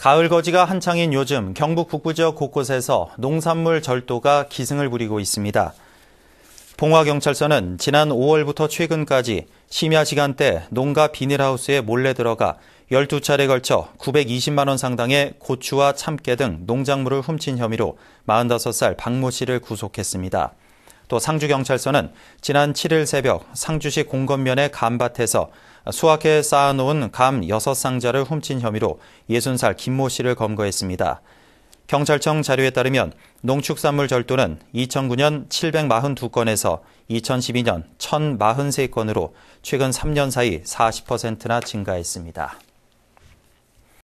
가을 거지가 한창인 요즘 경북 북부 지역 곳곳에서 농산물 절도가 기승을 부리고 있습니다. 봉화경찰서는 지난 5월부터 최근까지 심야 시간대 농가 비닐하우스에 몰래 들어가 12차례 걸쳐 920만원 상당의 고추와 참깨 등 농작물을 훔친 혐의로 45살 박모 씨를 구속했습니다. 또 상주경찰서는 지난 7일 새벽 상주시 공건면의 감밭에서 수확해 쌓아놓은 감 6상자를 훔친 혐의로 60살 김모 씨를 검거했습니다. 경찰청 자료에 따르면 농축산물 절도는 2009년 742건에서 2012년 1043건으로 최근 3년 사이 40%나 증가했습니다.